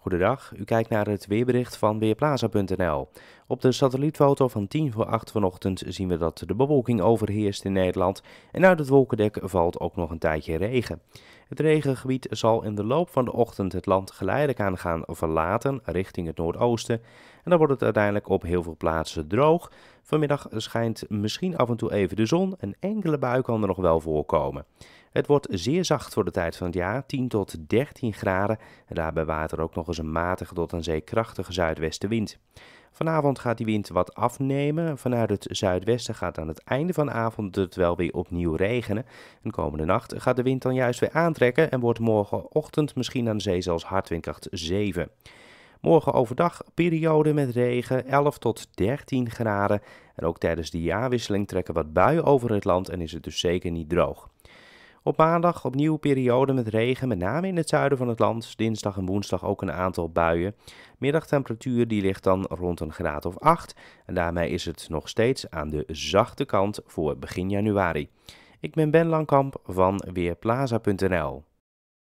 Goedendag, u kijkt naar het weerbericht van Weerplaza.nl. Op de satellietfoto van 10 voor 8 vanochtend zien we dat de bewolking overheerst in Nederland en uit het wolkendek valt ook nog een tijdje regen. Het regengebied zal in de loop van de ochtend het land geleidelijk aan gaan verlaten richting het noordoosten en dan wordt het uiteindelijk op heel veel plaatsen droog, Vanmiddag schijnt misschien af en toe even de zon en enkele bui kan er nog wel voorkomen. Het wordt zeer zacht voor de tijd van het jaar, 10 tot 13 graden. En daarbij waait er ook nog eens een matige tot een zeekrachtige zuidwestenwind. Vanavond gaat die wind wat afnemen. Vanuit het zuidwesten gaat aan het einde van de avond het wel weer opnieuw regenen. En komende nacht gaat de wind dan juist weer aantrekken en wordt morgenochtend misschien aan de zee zelfs hardwindkracht 7. Morgen overdag periode met regen, 11 tot 13 graden. En ook tijdens de jaarwisseling trekken wat buien over het land en is het dus zeker niet droog. Op maandag opnieuw periode met regen, met name in het zuiden van het land. Dinsdag en woensdag ook een aantal buien. Middagtemperatuur die ligt dan rond een graad of 8. En daarmee is het nog steeds aan de zachte kant voor begin januari. Ik ben Ben Langkamp van Weerplaza.nl.